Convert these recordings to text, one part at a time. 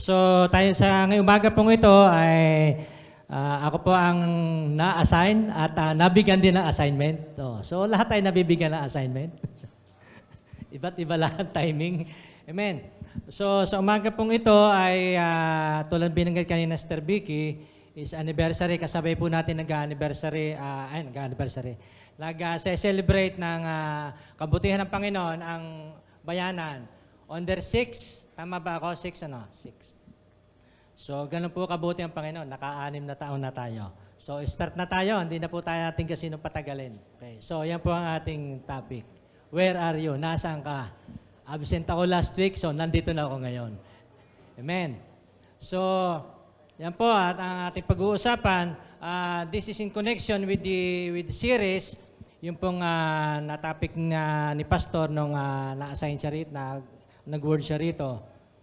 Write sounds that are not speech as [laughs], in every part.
So tayo sa ngayong umaga pong ito ay uh, ako po ang na-assign at uh, nabigyan din ng assignment. Oh, so lahat ay nabibigyan ng assignment. [laughs] Iba't iba lahat timing. Amen. So sa umaga pong ito ay uh, tulad binanggit kanina Sister Vicky, is anniversary. Kasabay po natin nag-anniversary. Uh, ay, nag-anniversary. Nag-celebrate ng uh, kabutihan ng Panginoon ang bayanan. On their 6th Tama ba ako? Six ano? Six. So, ganun po kabuti ang Panginoon. Naka-anim na taon na tayo. So, start na tayo. Hindi na po tayo ating kasinong patagalin. Okay. So, yan po ang ating topic. Where are you? Nasaan ka? Absent ako last week, so nandito na ako ngayon. Amen. So, yan po at ang ating pag-uusapan, uh, this is in connection with the with the series, yung pong uh, na topic na ni pastor nung uh, na-assign siya rito na nag-word siya rito.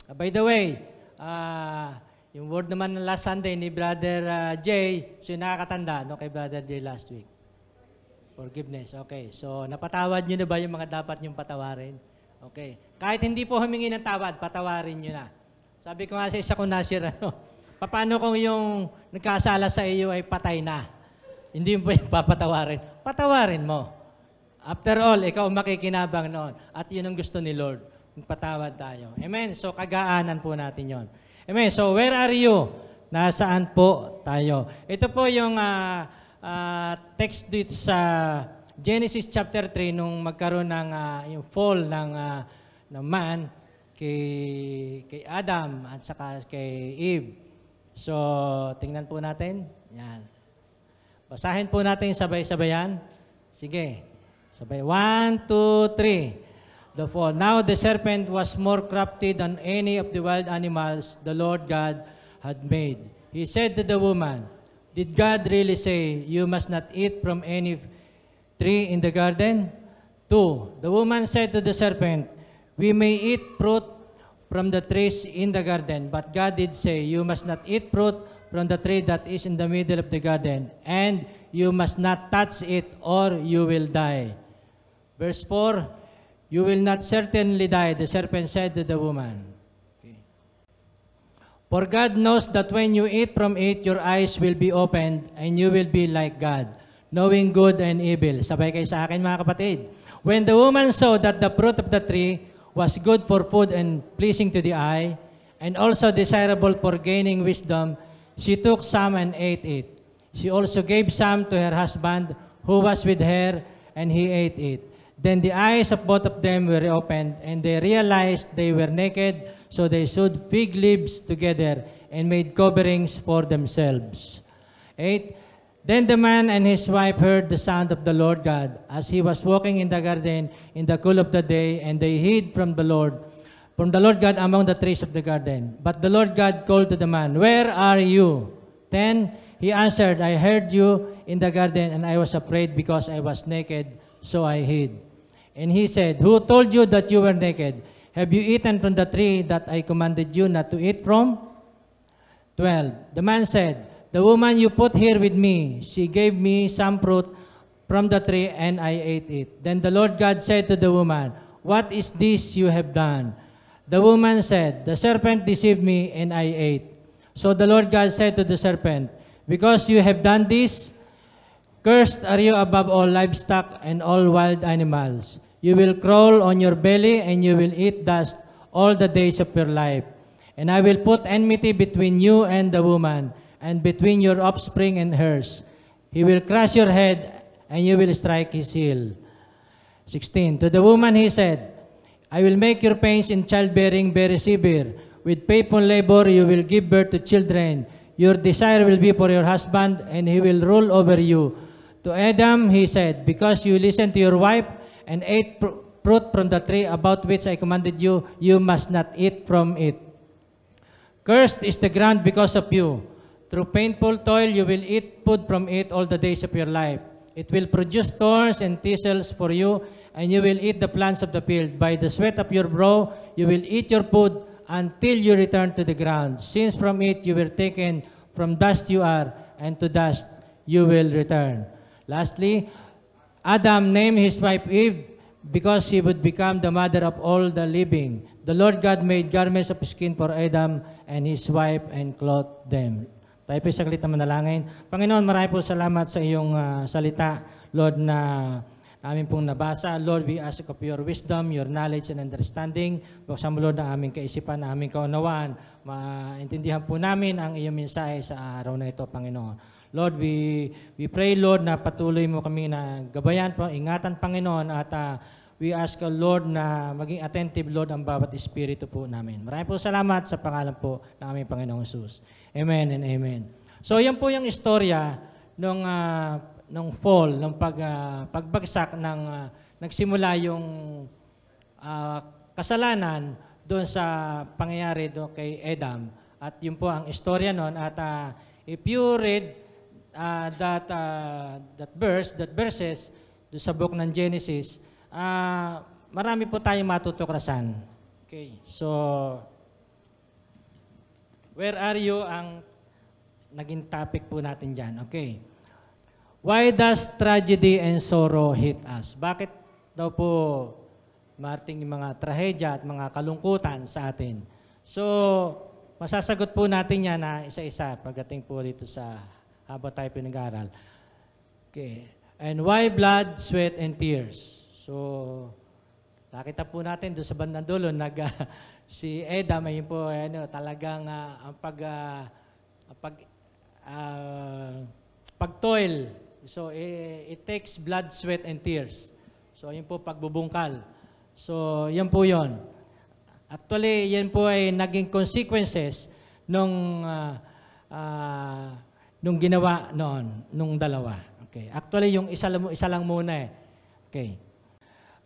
Uh, by the way, uh, yung word naman ng last Sunday ni Brother uh, Jay, so yung nakakatanda no, kay Brother Jay last week. Forgiveness. Okay. So, napatawad nyo na ba yung mga dapat nyong patawarin? Okay. Kahit hindi po humingi ng tawad, patawarin nyo na. Sabi ko nga sa isa kong nasir, [laughs] ano, paano kung yung nagkasala sa iyo ay patay na? Hindi mo pa yung papatawarin. Patawarin mo. After all, ikaw makikinabang noon. At yun ang gusto ni Lord Magpatawad tayo. Amen. So, kagaanan po natin yon. Amen. So, where are you? Nasaan po tayo? Ito po yung uh, uh, text dito sa Genesis chapter 3 nung magkaroon ng uh, yung fall ng, uh, ng man kay, kay Adam at saka kay Eve. So, tingnan po natin. Yan. Basahin po natin sabay-sabayan. Sige. Sabay. One, two, three. The fall. Now the serpent was more crafty than any of the wild animals the Lord God had made. He said to the woman, Did God really say, You must not eat from any tree in the garden? 2. The woman said to the serpent, We may eat fruit from the trees in the garden, but God did say, You must not eat fruit from the tree that is in the middle of the garden, and you must not touch it, or you will die. Verse 4 You will not certainly die, the serpent said to the woman. For God knows that when you eat from it, your eyes will be opened and you will be like God, knowing good and evil. Sabay kayo sa akin mga kapatid. When the woman saw that the fruit of the tree was good for food and pleasing to the eye, and also desirable for gaining wisdom, she took some and ate it. She also gave some to her husband who was with her, and he ate it. Then the eyes of both of them were opened, and they realized they were naked, so they sewed fig leaves together and made coverings for themselves. 8. Then the man and his wife heard the sound of the Lord God as he was walking in the garden in the cool of the day, and they hid from the Lord, from the Lord God among the trees of the garden. But the Lord God called to the man, Where are you? Then He answered, I heard you in the garden, and I was afraid because I was naked, so I hid. And he said, Who told you that you were naked? Have you eaten from the tree that I commanded you not to eat from? 12. The man said, The woman you put here with me, she gave me some fruit from the tree and I ate it. Then the Lord God said to the woman, What is this you have done? The woman said, The serpent deceived me and I ate. So the Lord God said to the serpent, Because you have done this, cursed are you above all livestock and all wild animals. You will crawl on your belly and you will eat dust all the days of your life. And I will put enmity between you and the woman, and between your offspring and hers. He will crush your head, and you will strike his heel. 16. To the woman he said, I will make your pains in childbearing very severe. With painful labor you will give birth to children. Your desire will be for your husband, and he will rule over you. To Adam he said, Because you listened to your wife and ate pr fruit from the tree about which I commanded you, you must not eat from it. Cursed is the ground because of you. Through painful toil you will eat food from it all the days of your life. It will produce thorns and thistles for you, and you will eat the plants of the field. By the sweat of your brow you will eat your food until you return to the ground, since from it you were taken, from dust you are, and to dust you will return. Lastly, Adam named his wife Eve because she would become the mother of all the living. The Lord God made garments of skin for Adam and his wife and clothed them. Tayo po saglit na manalangin. Panginoon, marami po salamat sa iyong uh, salita, Lord, na amin pong nabasa. Lord, we ask of your wisdom, your knowledge, and understanding. Buksan mo, Lord, ang aming kaisipan, ang aming kaunawaan. Maintindihan po namin ang iyong mensahe sa araw na ito, Panginoon. Lord, we, we pray, Lord, na patuloy mo kami na gabayan, ingatan, Panginoon, at uh, we ask, uh, Lord, na maging attentive, Lord, ang bawat espiritu po namin. Maraming po salamat sa pangalan po ng aming Panginoong Jesus. Amen and amen. So, yan po yung istorya nung, uh, nung fall, nung pag, uh, pagbagsak ng uh, nagsimula yung uh, kasalanan doon sa pangyayari do kay Adam. At yun po ang istorya noon. At uh, if you read uh, that, uh, that verse, that verses do sa book ng Genesis, uh, marami po tayong matutuklasan. Okay, so, where are you ang naging topic po natin dyan. Okay. Why does tragedy and sorrow hit us? Bakit daw po marating yung mga trahedya at mga kalungkutan sa atin? So, masasagot po natin yan na isa-isa pagdating po dito sa habang tayo pinag-aaral. Okay. And why blood, sweat, and tears? So, nakita po natin doon sa bandang dulo, nag, uh, [laughs] si Edam, ayun po, ano, talagang uh, ang pag, uh, ang pag, uh, pagtoil. So, eh, it takes blood, sweat, and tears. So, ayun po, pagbubungkal. So, yan po yon. Actually, yan po ay naging consequences nung uh, uh, nung ginawa noon, nung dalawa. Okay. Actually, yung isa lang, isa lang muna eh. Okay.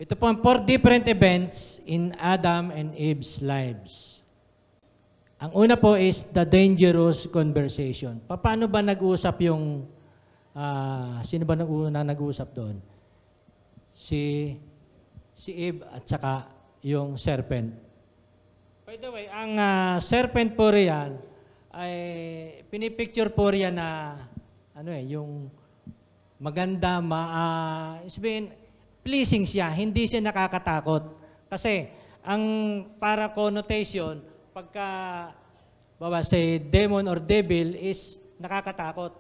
Ito po ang four different events in Adam and Eve's lives. Ang una po is the dangerous conversation. Paano ba nag-uusap yung, uh, sino ba na nag-uusap doon? Si, si Eve at saka yung serpent. By the way, ang uh, serpent po riyan, ay pinipicture po riyan na ano eh, yung maganda, ma, uh, sabihin, pleasing siya, hindi siya nakakatakot. Kasi ang para connotation, pagka bawa say demon or devil is nakakatakot.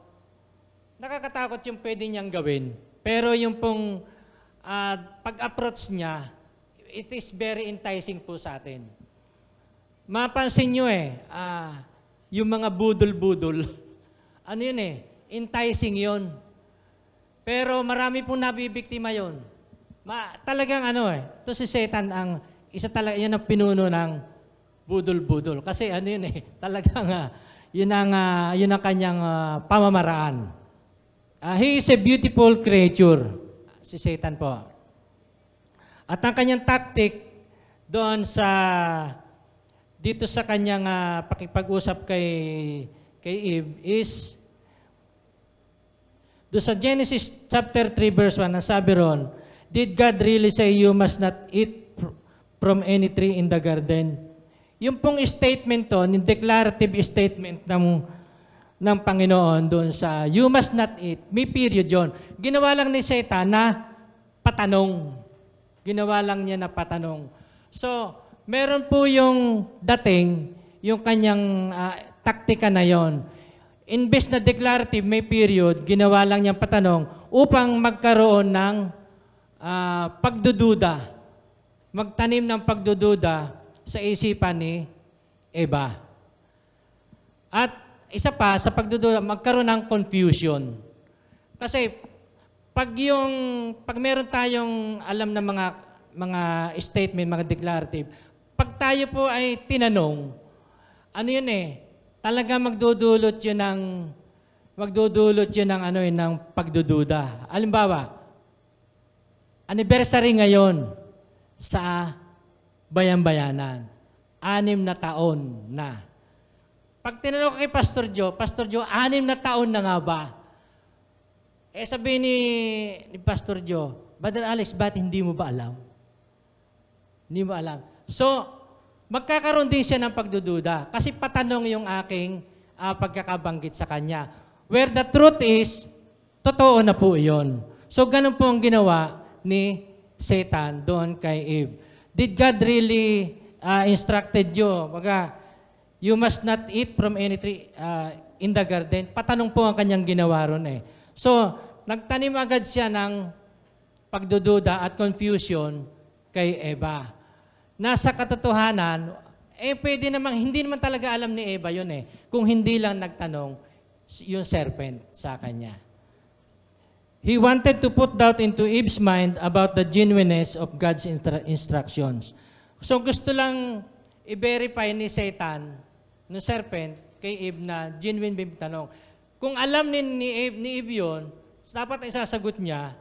Nakakatakot yung pwede niyang gawin. Pero yung pong uh, pag-approach niya, it is very enticing po sa atin. Mapansin nyo eh, uh, yung mga budol-budol. [laughs] Ano yun eh? Enticing yun. Pero marami pong nabibiktima yun. Ma, talagang ano eh, to si Satan ang, isa talaga, yan ang pinuno ng budol-budol. Kasi ano yun eh, [laughs] talagang uh, yun ang, uh, yun ang kanyang uh, pamamaraan. Uh, he is a beautiful creature, si Satan po. At ang kanyang tactic doon sa dito sa kanyang uh, pakipag-usap kay, kay Eve is do sa Genesis chapter 3 verse 1, ang sabi ron, Did God really say you must not eat from any tree in the garden? Yung pong statement to, yung declarative statement ng, ng Panginoon doon sa you must not eat, may period yon. Ginawa lang ni Satan na patanong. Ginawa lang niya na patanong. So, Meron po yung dating, yung kanyang uh, taktika na yon. Imbes na declarative, may period, ginawa lang niyang patanong upang magkaroon ng uh, pagdududa, magtanim ng pagdududa sa isipan ni Eva. At isa pa, sa pagdududa, magkaroon ng confusion. Kasi pag yung pag meron tayong alam na mga mga statement, mga declarative, pag tayo po ay tinanong, ano yun eh, talaga magdudulot yun ng, magdudulot yun ng ano yun, eh, ng pagdududa. Alimbawa, anniversary ngayon sa bayan-bayanan. Anim na taon na. Pag tinanong kay Pastor Joe, Pastor Joe, anim na taon na nga ba? Eh sabi ni, ni Pastor Joe, Brother Alex, ba't hindi mo ba alam? Hindi mo alam. So, magkakaroon din siya ng pagdududa kasi patanong yung aking uh, pagkakabanggit sa kanya. Where the truth is, totoo na po yun. So, ganun po ang ginawa ni Satan doon kay Eve. Did God really uh, instructed you? Baga, you must not eat from any tree uh, in the garden. Patanong po ang kanyang ginawa ron eh. So, nagtanim agad siya ng pagdududa at confusion kay Eva nasa katotohanan, eh pwede namang, hindi naman talaga alam ni Eva yun eh, kung hindi lang nagtanong yung serpent sa kanya. He wanted to put doubt into Eve's mind about the genuineness of God's instructions. So gusto lang i-verify ni Satan, ng serpent, kay Eve na genuine ba tanong. Kung alam ni, ni, Eve, ni Eve yun, dapat isasagot niya,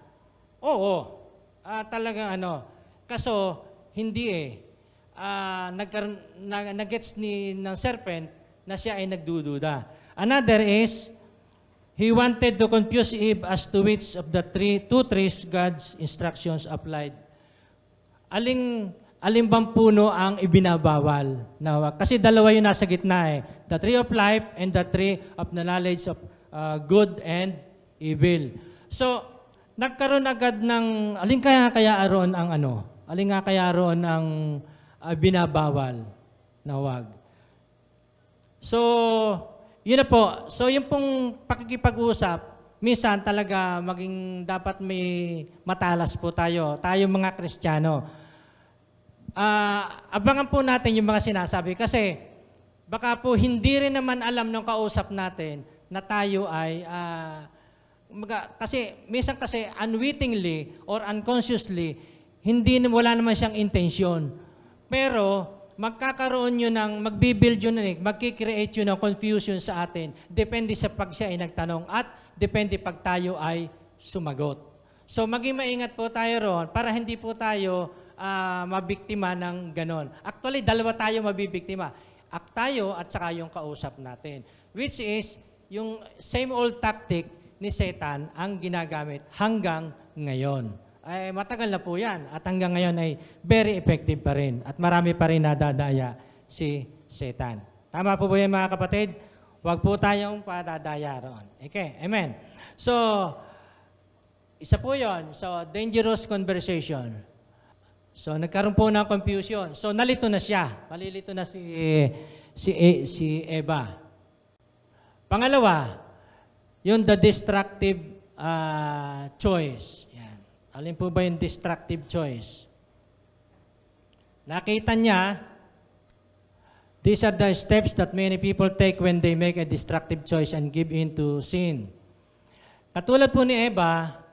oo, ah, talagang ano. Kaso, hindi eh uh, ah, nagkaroon, na, nag ni, ng serpent na siya ay nagdududa. Another is, he wanted to confuse Eve as to which of the three, two trees God's instructions applied. Aling, aling bang puno ang ibinabawal? Now, kasi dalawa yung nasa gitna eh. The tree of life and the tree of the knowledge of uh, good and evil. So, nagkaroon agad ng, aling kaya kaya aron ang ano? Aling nga kaya aron ang uh, binabawal na wag. So, yun na po. So, yung pong pakikipag-usap, minsan talaga maging dapat may matalas po tayo, tayo mga Kristiyano. Uh, abangan po natin yung mga sinasabi kasi baka po hindi rin naman alam ng kausap natin na tayo ay uh, kasi minsan kasi unwittingly or unconsciously hindi wala naman siyang intensyon pero, magkakaroon yun ng, magbibuild yun ng, magkikreate yun ng confusion sa atin. Depende sa pag siya ay nagtanong at depende pag tayo ay sumagot. So maging maingat po tayo roon para hindi po tayo uh, mabiktima ng ganon. Actually, dalawa tayo mabibiktima. Ak tayo at saka yung kausap natin. Which is, yung same old tactic ni Satan ang ginagamit hanggang ngayon ay eh, matagal na po yan at hanggang ngayon ay very effective pa rin at marami pa rin nadadaya si Satan. Tama po ba yan mga kapatid? Huwag po tayong padadaya roon. Okay, amen. So, isa po yon. So, dangerous conversation. So, nagkaroon po ng confusion. So, nalito na siya. Malilito na si, si, e, si Eva. Pangalawa, yung the destructive uh, choice. Alin po ba yung destructive choice? Nakita niya, these are the steps that many people take when they make a destructive choice and give in to sin. Katulad po ni Eva,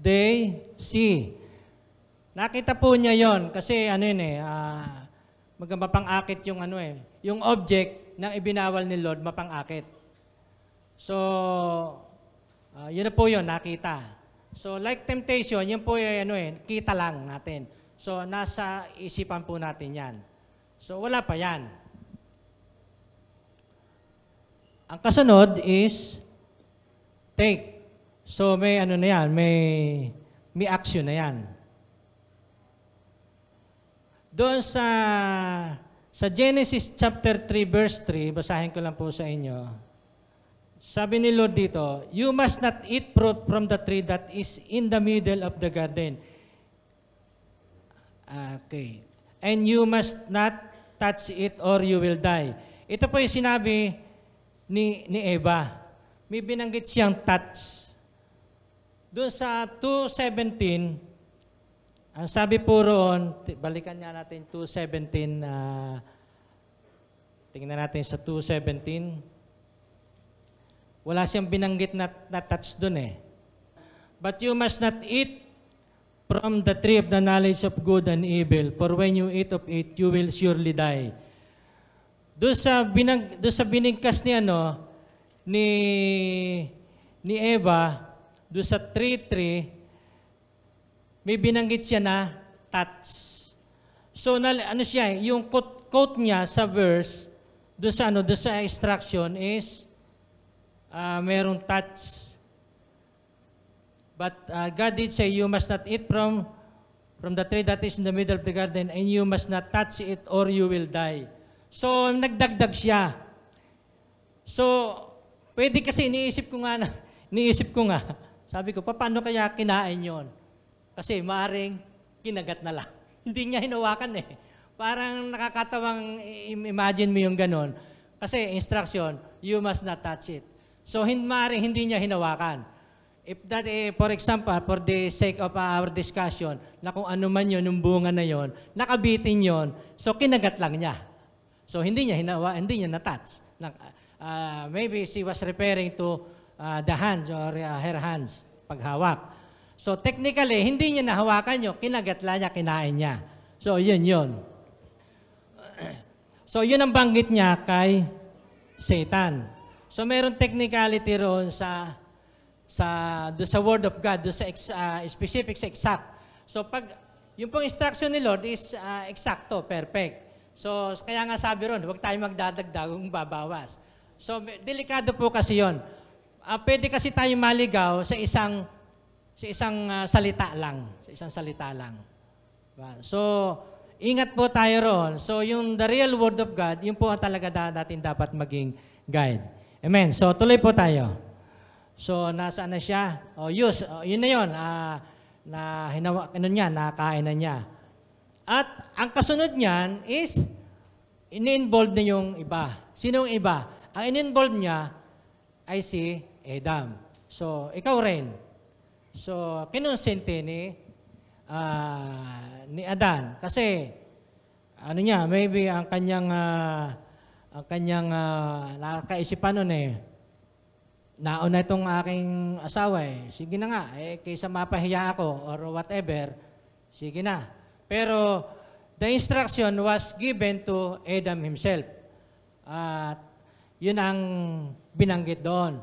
they see. Nakita po niya yon kasi ano yun eh, uh, ah, magmapangakit yung ano eh, yung object na ibinawal ni Lord mapangakit. So, uh, yun na po yun, nakita. So like temptation, yun po ay ano eh, kita lang natin. So nasa isipan po natin yan. So wala pa yan. Ang kasunod is take. So may ano na yan, may, may action na yan. Doon sa, sa Genesis chapter 3 verse 3, basahin ko lang po sa inyo. Sabi ni Lord dito, you must not eat fruit from the tree that is in the middle of the garden. Okay. And you must not touch it or you will die. Ito po yung sinabi ni, ni Eva. May binanggit siyang touch. Doon sa 2.17, ang sabi po roon, balikan nga natin 2.17, uh, ah, tingnan natin sa 2.17, wala siyang binanggit na, na touch dun eh. But you must not eat from the tree of the knowledge of good and evil, for when you eat of it, you will surely die. Do sa, binang, do sa binigkas ni ano, ni, ni Eva, do sa tree tree, may binanggit siya na touch. So, na, ano siya, eh, yung quote, quote niya sa verse, do sa ano, do sa extraction is, uh, merong touch. But uh, God did say, you must not eat from from the tree that is in the middle of the garden and you must not touch it or you will die. So, nagdagdag siya. So, pwede kasi iniisip ko nga, na, [laughs] iniisip ko nga, sabi ko, paano kaya kinain yon? Kasi maaring kinagat na lang. [laughs] Hindi niya hinawakan eh. Parang nakakatawang imagine mo yung ganun. Kasi instruction, you must not touch it. So, hindi, maaaring hindi niya hinawakan. If that, eh, for example, for the sake of our discussion, na kung ano man yun, yung bunga na yun, nakabitin yun, so kinagat lang niya. So, hindi niya hinawa, hindi niya natouch. Uh, maybe she was referring to uh, the hands or uh, her hands, paghawak. So, technically, hindi niya nahawakan yun, kinagat lang niya, kinain niya. So, yun yun. So, yun ang banggit niya kay Satan. So meron technicality roon sa sa do sa word of God, do sa ex, uh, ah, specific sa exact. So pag yung pong instruction ni Lord is uh, eksakto, perfect. So kaya nga sabi ron, huwag tayong magdadagdag kung babawas. So delikado po kasi 'yon. Uh, ah, pwede kasi tayong maligaw sa isang sa isang uh, salita lang, sa isang salita lang. Diba? So ingat po tayo roon. So yung the real word of God, yun po ang talaga natin dapat maging guide. Amen. So, tuloy po tayo. So, nasaan na siya? O, oh, use. oh, yun na yun. Uh, na hinawa, ano niya, nakain na niya. At ang kasunod niyan is, in-involve na yung iba. Sino yung iba? Ang in-involve niya ay si Adam. So, ikaw rin. So, kinonsente ni, uh, ni Adan. Kasi, ano niya, maybe ang kanyang uh, ang kanyang uh, nakakaisipan nun eh, nauna itong aking asawa eh, sige na nga, eh, kaysa mapahiya ako or whatever, sige na. Pero the instruction was given to Adam himself. At yun ang binanggit doon.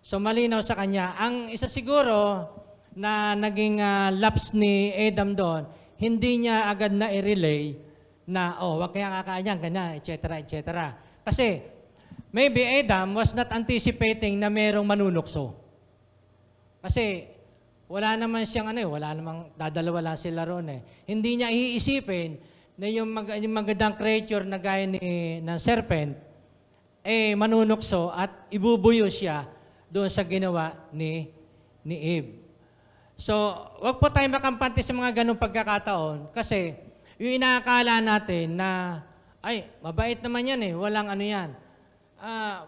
So malinaw sa kanya. Ang isa siguro na naging uh, lapse ni Adam doon, hindi niya agad na i-relay na, oh, wag kaya kakaanyan, ganyan, etc., etc. Kasi, maybe Adam was not anticipating na merong manunukso. Kasi, wala naman siyang ano eh, wala namang dadalawa lang sila roon eh. Hindi niya iisipin na yung, mag, yung magandang creature na gaya ni, ng serpent, eh manunukso at ibubuyo siya doon sa ginawa ni, ni Eve. So, wag po tayo makampante sa mga ganong pagkakataon kasi yung inaakala natin na, ay, mabait naman yan eh, walang ano yan. Ah,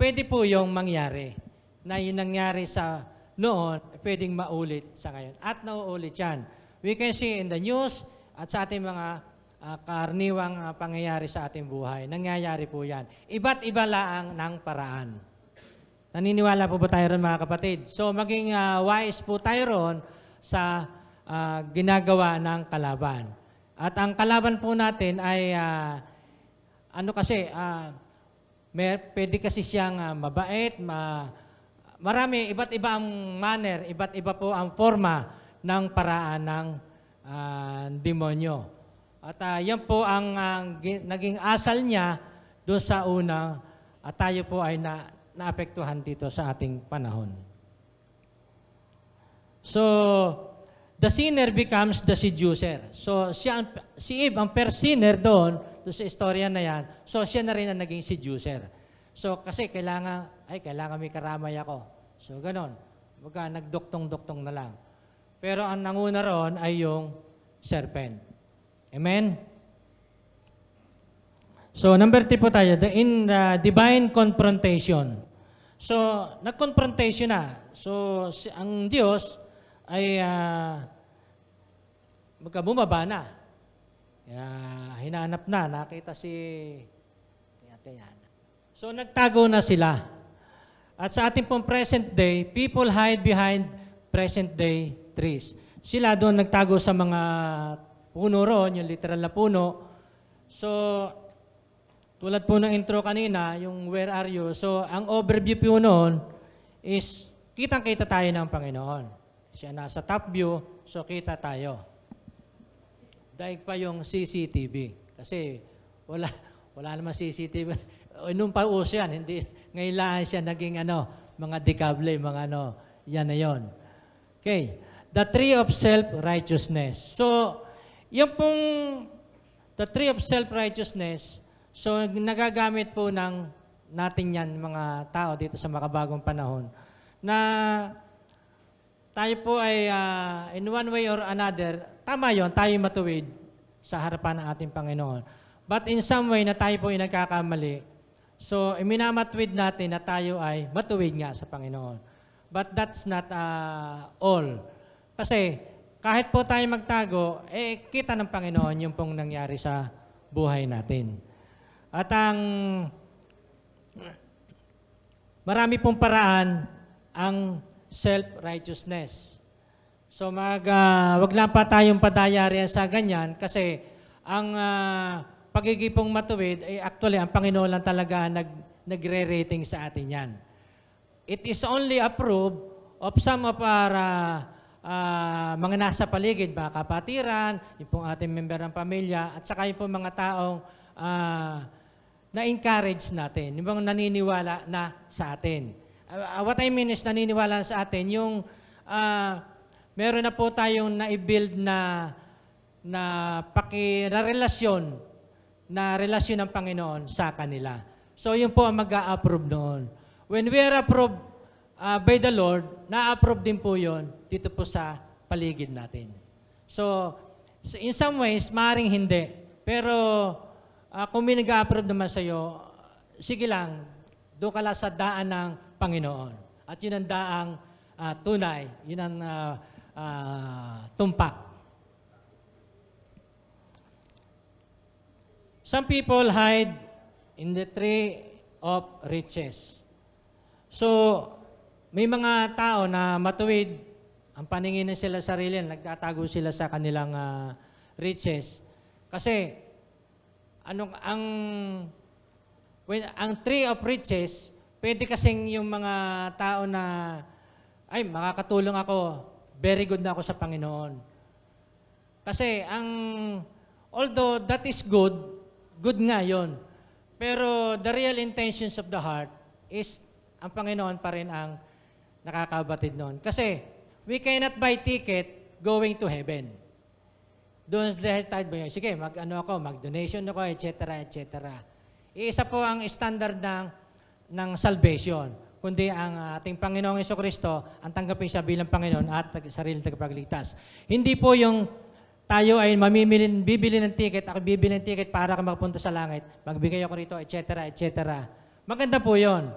pwede po yung mangyari na yung nangyari sa noon, pwedeng maulit sa ngayon. At nauulit yan. We can see in the news at sa ating mga uh, ah, karniwang uh, ah, pangyayari sa ating buhay. Nangyayari po yan. Iba't iba laang ng paraan. Naniniwala po ba tayo ron mga kapatid? So maging uh, wise po tayo ron sa uh, ginagawa ng kalaban. At ang kalaban po natin ay, uh, ano kasi, uh, ah, may, pwede kasi siyang uh, mabait, ma, marami, iba't iba ang manner, iba't iba po ang forma ng paraan ng uh, demonyo. At uh, yan po ang uh, naging asal niya doon sa unang at tayo po ay na, naapektuhan dito sa ating panahon. So, the sinner becomes the seducer. So siya, si Eve, ang first sinner doon, doon sa istorya na yan, so siya na rin ang naging seducer. So kasi kailangan, ay kailangan may karamay ako. So ganon. Baga nagduktong-duktong na lang. Pero ang nanguna roon ay yung serpent. Amen? So number 3 po tayo, the, in the uh, divine confrontation. So nag-confrontation na. So ang Diyos, ay uh, ah, magkabumaba na. Uh, hinahanap na, nakita si Ate So nagtago na sila. At sa ating pong present day, people hide behind present day trees. Sila doon nagtago sa mga puno roon, yung literal na puno. So, tulad po ng intro kanina, yung where are you? So, ang overview po noon is kitang-kita tayo ng Panginoon. Siya nasa top view, so kita tayo. Daig pa yung CCTV. Kasi wala, [laughs] wala naman CCTV. Nung pa yan, hindi, ngayon lang siya naging ano, mga dekable, mga ano, yan na yon. Okay. The tree of self-righteousness. So, yung pong the tree of self-righteousness, so nagagamit po ng natin yan mga tao dito sa makabagong panahon na tayo po ay uh, in one way or another, tama yon tayo matuwid sa harapan ng ating Panginoon. But in some way na tayo po ay nagkakamali, so minamatwid natin na tayo ay matuwid nga sa Panginoon. But that's not uh, all. Kasi kahit po tayo magtago, eh kita ng Panginoon yung pong nangyari sa buhay natin. At ang marami pong paraan ang self-righteousness. So mag, uh, wag lang pa tayong padayari sa ganyan kasi ang uh, ah, pagigipong matuwid ay actually ang Panginoon lang talaga nag, nagre-rating sa atin yan. It is only approved of some of our uh, uh, mga nasa paligid, mga kapatiran, yung pong ating member ng pamilya, at saka yung pong mga taong uh, na-encourage natin, yung mga naniniwala na sa atin. Uh, what I mean is naniniwala sa atin yung uh, meron na po tayong na-build na na pakirelasyon na relasyon ng Panginoon sa kanila. So yun po ang mag-a-approve noon. When we are approved uh, by the Lord, na-approve din po yon dito po sa paligid natin. So in some ways, maring hindi. Pero uh, kung may nag-a-approve naman sa'yo, sige lang, doon ka lang sa daan ng Panginoon. At yun ang daang uh, tunay, yun ang uh, ah, uh, ah, tumpak. Some people hide in the tree of riches. So, may mga tao na matuwid, ang paningin na sila sarili, nagtatago sila sa kanilang uh, riches. Kasi, anong, ang, when, ang tree of riches, Pwede kasing yung mga tao na, ay, makakatulong ako, very good na ako sa Panginoon. Kasi ang, although that is good, good nga yon. Pero the real intentions of the heart is ang Panginoon pa rin ang nakakabatid noon. Kasi we cannot buy ticket going to heaven. Doon tayo ba Sige, mag, ano ako, mag-donation ako, etc., etc. Iisa po ang standard ng ng salvation, kundi ang ating Panginoong Yeso Kristo ang tanggapin siya bilang Panginoon at sariling tagapagligtas. Hindi po yung tayo ay mamimili, bibili ng ticket, ako bibili ng ticket para ka makapunta sa langit, magbigay ako rito, etc., etc. Maganda po yon.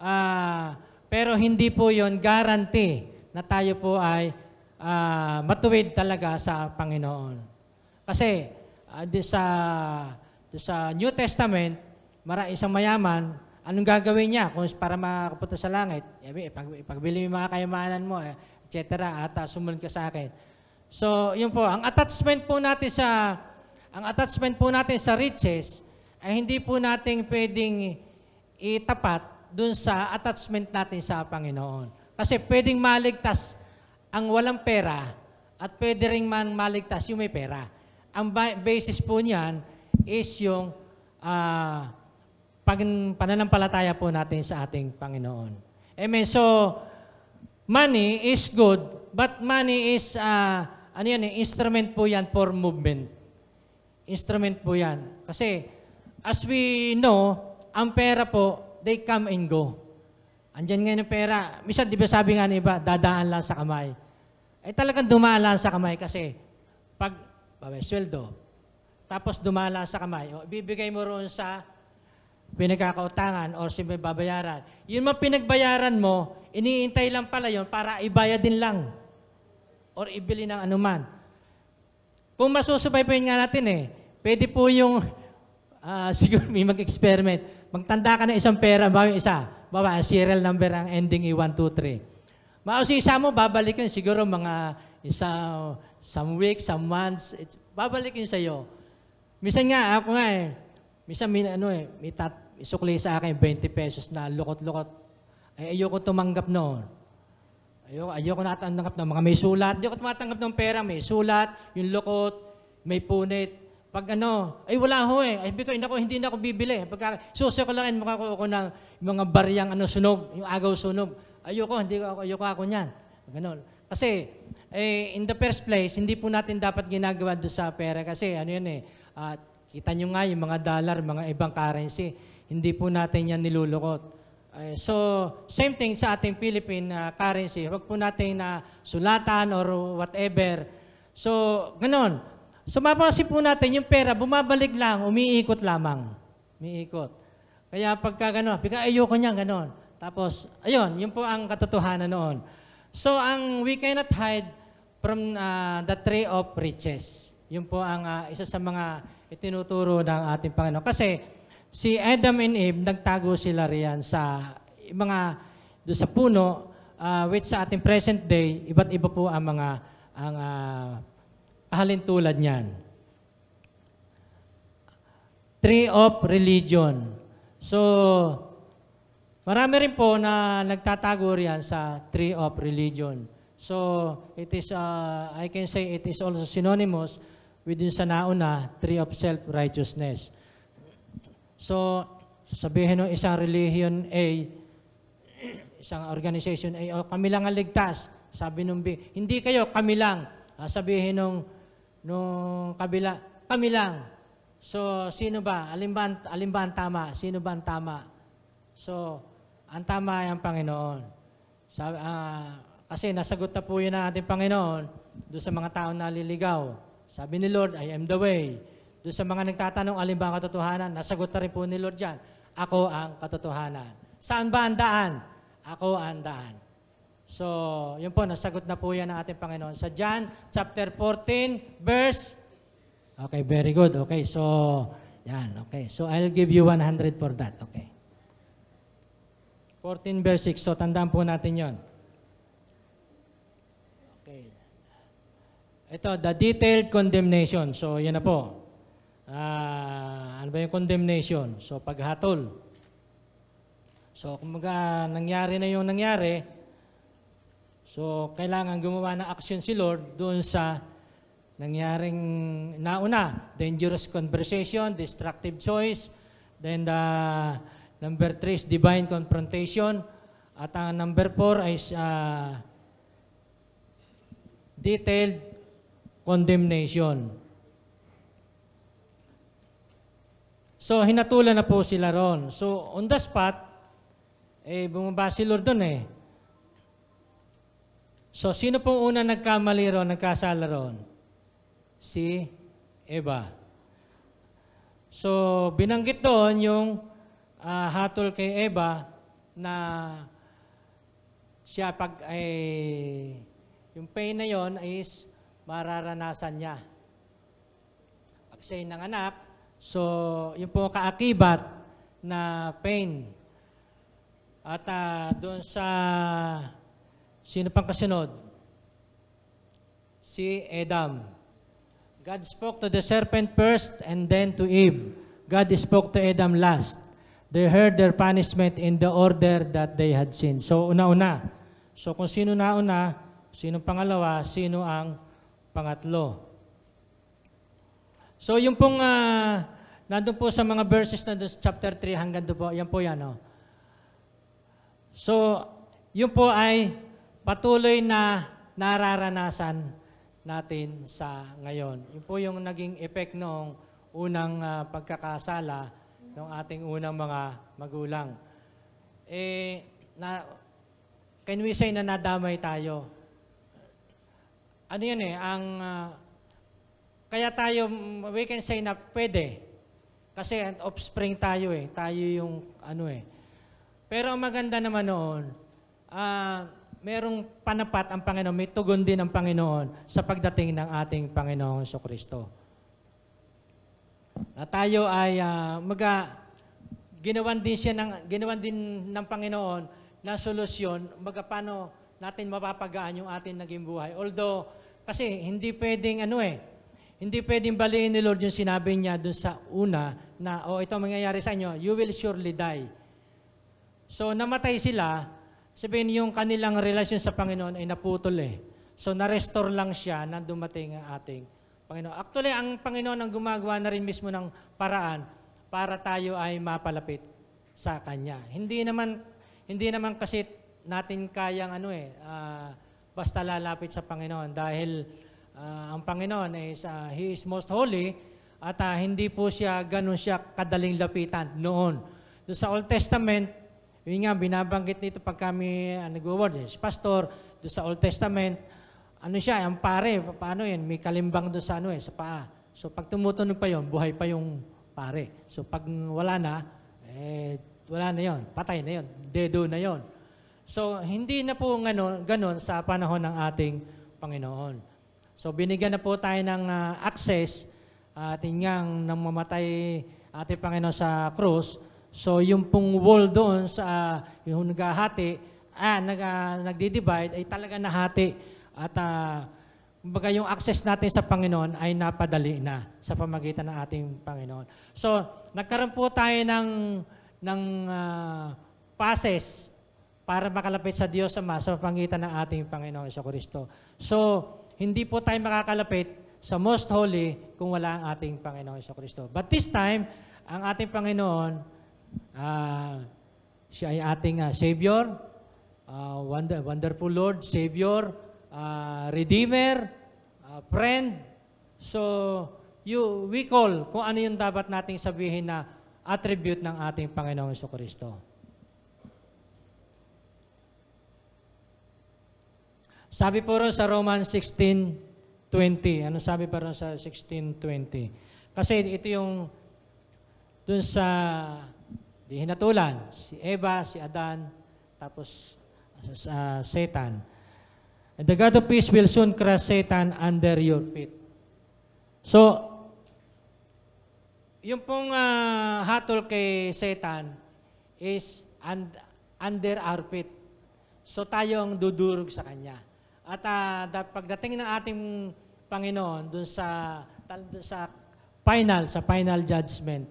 Uh, ah, pero hindi po yon guarantee na tayo po ay uh, matuwid talaga sa Panginoon. Kasi uh, sa sa New Testament, mara isang mayaman anong gagawin niya kung para makapunta sa langit? Eh, ipag, ipagbili mo yung mga kayamanan mo, eh, etc. At uh, sumunod ka sa akin. So, yun po. Ang attachment po natin sa ang attachment po natin sa riches ay hindi po natin pwedeng itapat dun sa attachment natin sa Panginoon. Kasi pwedeng maligtas ang walang pera at pwede rin man maligtas yung may pera. Ang basis po niyan is yung uh, pananampalataya po natin sa ating Panginoon. Amen. So, money is good, but money is, uh, ano yan, eh, instrument po yan for movement. Instrument po yan. Kasi, as we know, ang pera po, they come and go. Andiyan ngayon ang pera. Misa, di ba sabi nga ng iba, dadaan lang sa kamay. Ay eh, talagang dumaan lang sa kamay kasi pag, pag sweldo, tapos dumala sa kamay, o, bibigay mo roon sa pinagkakautangan or si may babayaran. Yun mga pinagbayaran mo, iniintay lang pala yon para ibayad din lang or ibili ng anuman. Kung masusubaybayin nga natin eh, pwede po yung, uh, [laughs] [laughs] siguro may mag-experiment, magtanda ka ng isang pera, bawa isa, baba, serial number ang ending i-123. isa mo, babalikin siguro mga isa, some weeks, some months, babalikin sa'yo. Minsan nga, ako nga eh, Minsan may ano eh, may tat, isukli sa akin 20 pesos na lukot-lukot. Ay ayoko tumanggap noon. Ayoko, ayoko na tanggap ng mga may sulat. Ayoko ko tumatanggap ng pera. May sulat, yung lukot, may punit. Pag ano, ay wala ho eh. Ay, ko, ako, hindi na ako bibili. Pagka, susi ko lang yan, makakuha ko ng mga bariyang ano, sunog, yung agaw sunog. Ayoko, hindi ako, ayoko ako niyan. Ganun. Kasi, eh, in the first place, hindi po natin dapat ginagawa doon sa pera kasi ano yun eh, uh, Kita nyo nga yung mga dollar, mga ibang currency, hindi po natin yan nilulukot. Uh, so, same thing sa ating Philippine uh, currency. Huwag po natin na sulatan or whatever. So, ganun. So, mapasip po natin yung pera, bumabalik lang, umiikot lamang. Umiikot. Kaya pagka ganun, pagka ayoko niyan, ganun. Tapos, ayun, yun po ang katotohanan noon. So, ang we cannot hide from uh, the tree of riches. Yun po ang uh, isa sa mga itinuturo ng ating Panginoon. Kasi si Adam and Eve, nagtago sila riyan sa mga do sa puno uh, which sa ating present day, iba't iba po ang mga ang uh, ah, halintulad niyan. Tree of Religion. So, marami rin po na nagtatago riyan sa Tree of Religion. So, it is, uh, I can say it is also synonymous within sa nauna, tree of self-righteousness. So, sabihin ng isang religion A, [clears throat] isang organization A, oh, kami lang ang ligtas. Sabi nung B, hindi kayo, kami lang. Ah, sabihin nung, nung kabila, kami lang. So, sino ba? Alin ba, tama? Sino ba ang tama? So, ang tama ay ang Panginoon. Sabi, ah, kasi nasagot na po yun ng ating Panginoon doon sa mga tao na liligaw. Sabi ni Lord, I am the way. Doon sa mga nagtatanong, alin ba ang katotohanan? Nasagot na rin po ni Lord yan. Ako ang katotohanan. Saan ba ang daan? Ako ang daan. So, yun po, nasagot na po yan ng ating Panginoon. Sa John chapter 14, verse... Okay, very good. Okay, so, yan, okay. So, I'll give you 100 for that. Okay. 14 verse 6. So, tandaan po natin yon. Ito, the detailed condemnation. So, yan na po. Uh, ano ba yung condemnation? So, paghatol. So, kung kumaga, nangyari na yung nangyari. So, kailangan gumawa ng action si Lord doon sa nangyaring nauna. Dangerous conversation, destructive choice, then the number three is divine confrontation, at ang number four is uh, detailed condemnation. So, hinatulan na po sila ron. So, on the spot, eh, bumaba si Lord doon eh. So, sino pong una nagkamali ron, nagkasala ron? Si Eva. So, binanggit doon yung uh, hatol kay Eva na siya pag ay eh, yung pain na yon is mararanasan niya. Pag siya'y nanganak, so yung po kaakibat na pain. At uh, doon sa sino pang kasunod? Si Adam. God spoke to the serpent first and then to Eve. God spoke to Adam last. They heard their punishment in the order that they had sinned. So una-una. So kung sino nauna, sino pangalawa, sino ang Pangatlo. So yung pong uh, nandun po sa mga verses na doon, chapter 3 hanggang doon po, yan po yan. Oh. So yung po ay patuloy na nararanasan natin sa ngayon. Yung po yung naging effect noong unang uh, pagkakasala ng ating unang mga magulang. Eh, na, can we say na nadamay tayo ano yun eh, ang, uh, kaya tayo, we can say na pwede. Kasi an offspring tayo eh. Tayo yung ano eh. Pero ang maganda naman noon, uh, merong panapat ang Panginoon, may tugon din ang Panginoon sa pagdating ng ating Panginoong So Kristo. Na tayo ay uh, maga, ginawan din siya ng ginawan din ng Panginoon na solusyon mga paano natin mapapagaan yung ating naging buhay. Although kasi hindi pwedeng ano eh, hindi pwedeng baliin ni Lord yung sinabi niya dun sa una na, oh, ito mangyayari sa inyo, you will surely die. So, namatay sila, sabihin yung kanilang relasyon sa Panginoon ay naputol eh. So, na-restore lang siya na dumating ang ating Panginoon. Actually, ang Panginoon ang gumagawa na rin mismo ng paraan para tayo ay mapalapit sa Kanya. Hindi naman, hindi naman kasi natin kayang ano eh, uh, basta lalapit sa Panginoon dahil uh, ang Panginoon is uh, He is most holy at uh, hindi po siya ganun siya kadaling lapitan noon. So, sa Old Testament, yun nga, binabanggit nito pag kami uh, ah, nag-word, is pastor, do sa Old Testament, ano siya, ang pare, paano yan, may kalimbang doon sa ano eh, sa paa. So pag tumutunog pa yon buhay pa yung pare. So pag wala na, eh, wala na yon patay na yon dedo na yon So, hindi na po ngano, ganun sa panahon ng ating Panginoon. So, binigyan na po tayo ng uh, access uh, atin ngang nang mamatay ating Panginoon sa cross. So, yung pong wall doon sa uh, yung naghahati, ah, nag, uh, nagdi-divide, ay talaga nahati. At uh, yung access natin sa Panginoon ay napadali na sa pamagitan ng ating Panginoon. So, nagkaroon po tayo ng, ng uh, passes para makalapit sa Diyos Ama sa pangitan ng ating Panginoon sa Kristo. So, hindi po tayo makakalapit sa Most Holy kung wala ang ating Panginoon sa Kristo. But this time, ang ating Panginoon, uh, siya ay ating uh, Savior, uh, wonder, wonderful Lord, Savior, uh, Redeemer, uh, Friend. So, you, we call kung ano yung dapat nating sabihin na attribute ng ating Panginoon sa Kristo. Sabi po rin sa Romans 16.20. Ano sabi pa rin sa 16.20? Kasi ito yung dun sa di hinatulan, si Eva, si Adan, tapos sa uh, Satan. And the God of peace will soon crush Satan under your feet. So, yung pong uh, hatol kay Satan is and, under our feet. So, tayo ang dudurog sa kanya. At uh, dat, pagdating ng ating Panginoon dun sa tal, dun sa final, sa final judgment,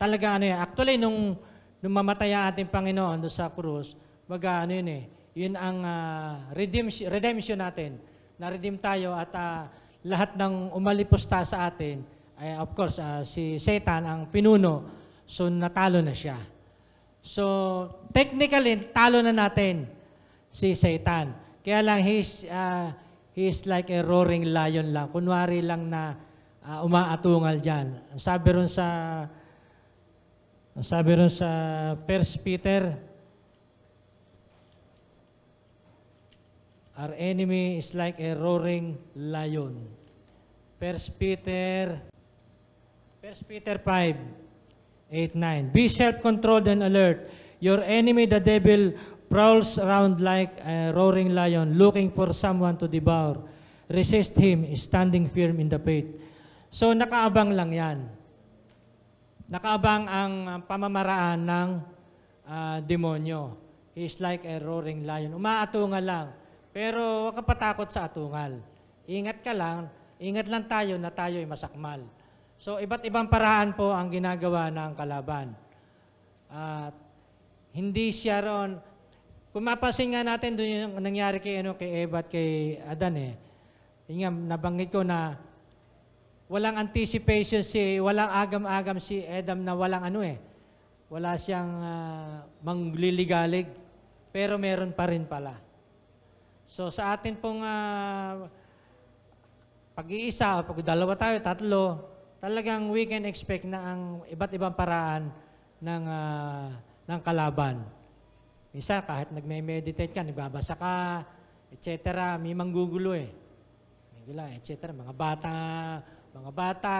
talaga ano yan. Actually, nung, nung mamatay ang ating Panginoon dun sa krus, baga ano yun eh, yun ang uh, ah, redemption, redemption natin. Na-redeem tayo at uh, lahat ng umalipusta sa atin, ay of course, uh, si Satan ang pinuno, so natalo na siya. So, technically, talo na natin si Satan. Kaya lang, he's, uh, he's like a roaring lion lang. Kunwari lang na uh, umaatungal dyan. sabi ron sa, sabi ron sa 1 Peter, Our enemy is like a roaring lion. 1 Peter 1 Peter 5, 8, 9. Be self-controlled and alert. Your enemy, the devil, prowls around like a roaring lion, looking for someone to devour. Resist him, standing firm in the faith. So nakaabang lang yan. Nakaabang ang ah, pamamaraan ng uh, demonyo. He is like a roaring lion. Umaatungal lang. Pero huwag ka patakot sa atungal. Ingat ka lang. Ingat lang tayo na tayo ay masakmal. So, iba't ibang paraan po ang ginagawa ng kalaban. At uh, hindi siya ron Pumapasin nga natin doon yung nangyari kay, ano, kay Eva at kay Adan eh. Yung nga, nabanggit ko na walang anticipation si, walang agam-agam si Adam na walang ano eh. Wala siyang uh, mangliligalig, pero meron pa rin pala. So sa atin pong uh, pag-iisa, pag dalawa tayo, tatlo, talagang we can expect na ang iba't ibang paraan ng, uh, ng kalaban. Misa, kahit nagme-meditate ka, nagbabasa ka, etc. May manggugulo eh. May gula, etc. Mga bata, mga bata,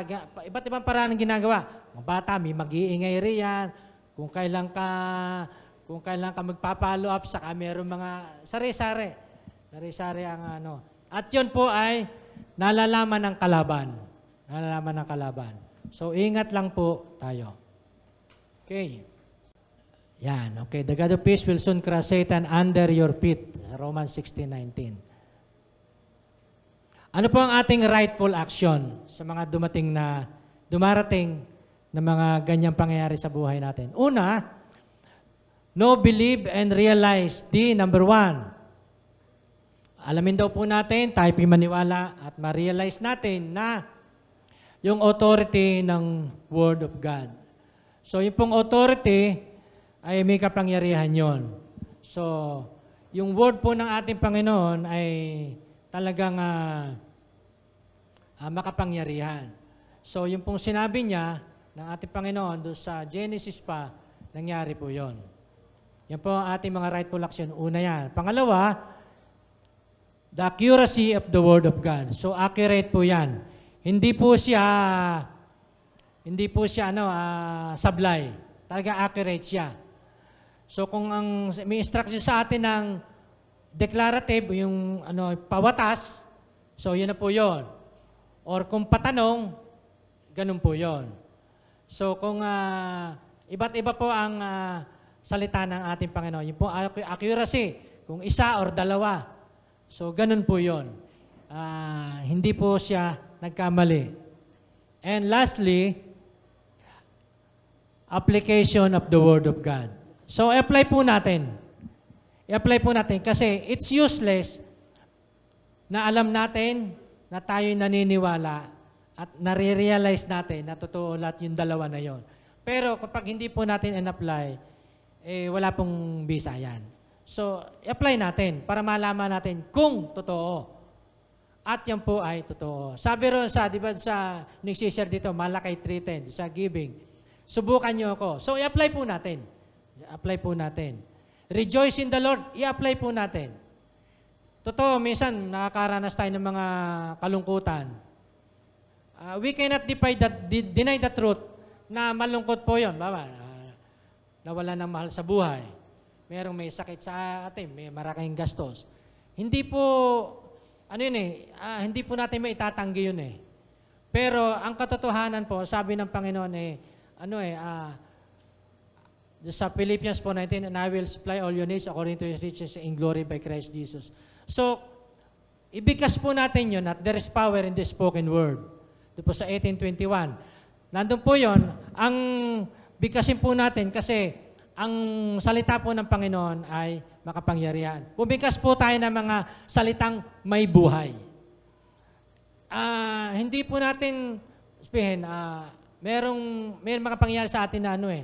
iba't ibang paraan ng ginagawa. Mga bata, may mag-iingay riyan. Kung kailan ka, kung kailan ka magpa-follow up, saka meron mga sari-sari. Sari-sari ang ano. At yun po ay nalalaman ng kalaban. Nalalaman ng kalaban. So, ingat lang po tayo. Okay. Yan, okay. The God of peace will soon crush Satan under your feet. Romans 16:19. Ano po ang ating rightful action sa mga dumating na dumarating na mga ganyang pangyayari sa buhay natin? Una, no believe and realize the number one. Alamin daw po natin, tayo maniwala at ma-realize natin na yung authority ng Word of God. So yung pong authority, ay may kapangyarihan yon. So, yung word po ng ating Panginoon ay talagang uh, uh, makapangyarihan. So, yung pong sinabi niya ng ating Panginoon doon sa Genesis pa, nangyari po yon. Yan po ang ating mga rightful action. Una yan. Pangalawa, the accuracy of the Word of God. So, accurate po yan. Hindi po siya, hindi po siya ano, uh, sablay. Talaga accurate siya. So kung ang may instruction sa atin ng declarative, yung ano, pawatas, so yun na po yun. Or kung patanong, ganun po yun. So kung uh, iba't iba po ang uh, salita ng ating Panginoon, yun po accuracy, kung isa or dalawa. So ganun po yun. Uh, hindi po siya nagkamali. And lastly, application of the Word of God. So, apply po natin. I-apply po natin kasi it's useless na alam natin na tayo'y naniniwala at nare-realize natin na totoo lahat yung dalawa na yon. Pero kapag hindi po natin in-apply, eh, wala pong visa yan. So, apply natin para malaman natin kung totoo. At yan po ay totoo. Sabi ron sa, di ba sa nagsishare dito, Malakay 3.10, sa giving, subukan nyo ako. So, i-apply po natin apply po natin. Rejoice in the Lord, i-apply po natin. Totoo, minsan nakakaranas tayo ng mga kalungkutan. Uh, we cannot defy that, deny the truth na malungkot po yon. Baba, uh, nawala ng mahal sa buhay. Merong may sakit sa atin, may maraming gastos. Hindi po, ano yun eh, uh, hindi po natin may itatanggi yun eh. Pero ang katotohanan po, sabi ng Panginoon eh, ano eh, uh, sa Philippians 4.19, and I will supply all your needs according to His riches in glory by Christ Jesus. So, ibigkas po natin yun at there is power in the spoken word. Ito po sa 18.21. Nandun po yon Ang bigkasin po natin kasi ang salita po ng Panginoon ay makapangyarihan. Bumikas po tayo ng mga salitang may buhay. Uh, hindi po natin, sabihin, uh, merong, may makapangyari sa atin na ano eh,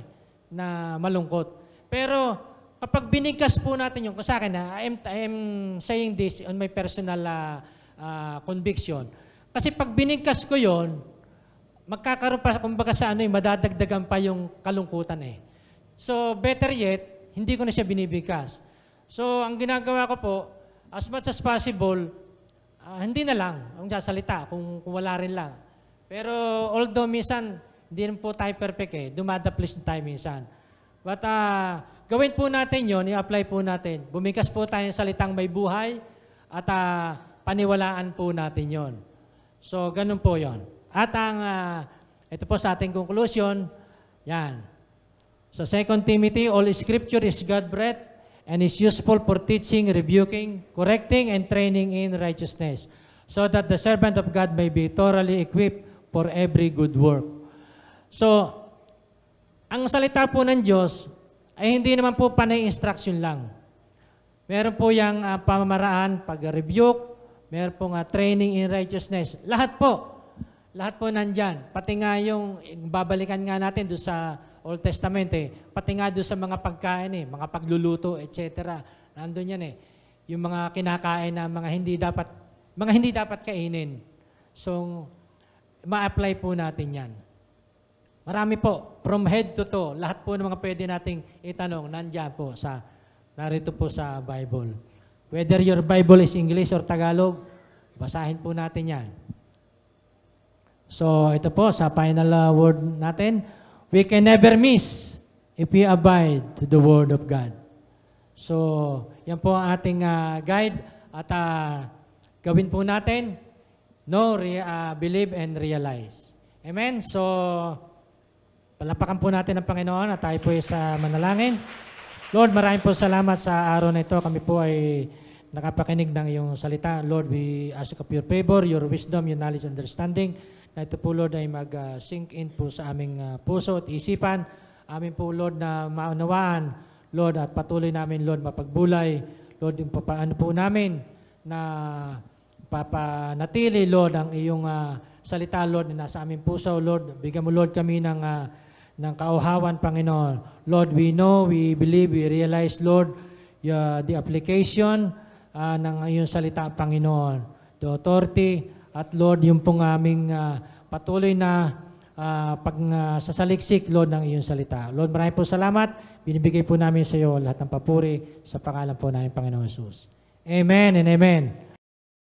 na malungkot. Pero kapag binigkas po natin yung, sa akin ha, I am, saying this on my personal uh, uh, conviction. Kasi pag binigkas ko yon magkakaroon pa, kumbaga sa ano, eh, madadagdagan pa yung kalungkutan eh. So, better yet, hindi ko na siya binibigkas. So, ang ginagawa ko po, as much as possible, uh, hindi na lang ang sasalita kung, kung wala rin lang. Pero although minsan, hindi rin po tayo perfect eh. Dumadaplis tayo minsan. But uh, gawin po natin yon, i-apply po natin. Bumikas po tayo ng salitang may buhay at uh, paniwalaan po natin yon. So, ganun po yon. At ang, uh, ito po sa ating conclusion, yan. Sa so, 2 Timothy, all scripture is God-breathed and is useful for teaching, rebuking, correcting, and training in righteousness so that the servant of God may be thoroughly equipped for every good work. So, ang salita po ng Diyos ay hindi naman po panay instruction lang. Meron po yung uh, ah, pamamaraan, pag-rebuke, meron po nga ah, training in righteousness. Lahat po. Lahat po nandyan. Pati nga yung, babalikan nga natin doon sa Old Testament eh. Pati nga doon sa mga pagkain eh, mga pagluluto, etc. Nandun yan eh. Yung mga kinakain na mga hindi dapat, mga hindi dapat kainin. So, ma-apply po natin yan. Marami po, from head to toe, lahat po ng mga pwede nating itanong, nandiyan po sa, narito po sa Bible. Whether your Bible is English or Tagalog, basahin po natin yan. So, ito po, sa final uh, word natin, we can never miss if we abide to the Word of God. So, yan po ang ating uh, guide at uh, gawin po natin, no, re- uh, believe and realize. Amen? So, Palapakan po natin ang Panginoon at tayo po ay sa manalangin. Lord, maraming po salamat sa araw na ito. Kami po ay nakapakinig ng iyong salita. Lord, we ask of your favor, your wisdom, your knowledge, understanding, na ito po, Lord, ay mag-sink in po sa aming ah, puso at isipan. Amin po, Lord, na maunawaan, Lord, at patuloy namin, Lord, mapagbulay, Lord, yung papaano po namin na papanatili, Lord, ang iyong uh, salita, Lord, na nasa aming puso, Lord. Bigyan mo, Lord, kami ng uh, ng kauhawan, Panginoon. Lord, we know, we believe, we realize, Lord, uh, the application uh, ng iyong salita, Panginoon. The authority at Lord, yung pong aming uh, patuloy na uh, pagsasaliksik, uh, Lord, ng iyong salita. Lord, maraming po salamat. Binibigay po namin sa iyo lahat ng papuri sa pangalan po namin, Panginoon Jesus. Amen and amen.